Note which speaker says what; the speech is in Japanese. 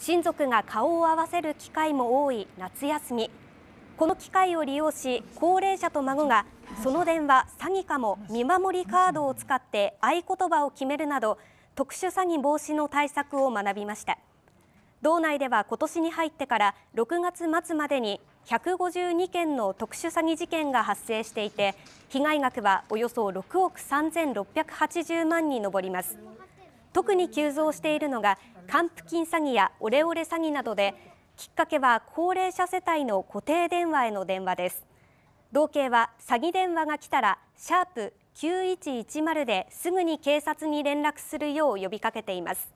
Speaker 1: 親族が顔を合わせる機会も多い夏休みこの機会を利用し高齢者と孫がその電話詐欺かも見守りカードを使って合言葉を決めるなど特殊詐欺防止の対策を学びました道内では今年に入ってから6月末までに152件の特殊詐欺事件が発生していて被害額はおよそ6億3680万に上ります特に急増しているのが還付金詐欺やオレオレ詐欺などできっかけは高齢者世帯の固定電話への電話です道警は詐欺電話が来たらシャープ9110ですぐに警察に連絡するよう呼びかけています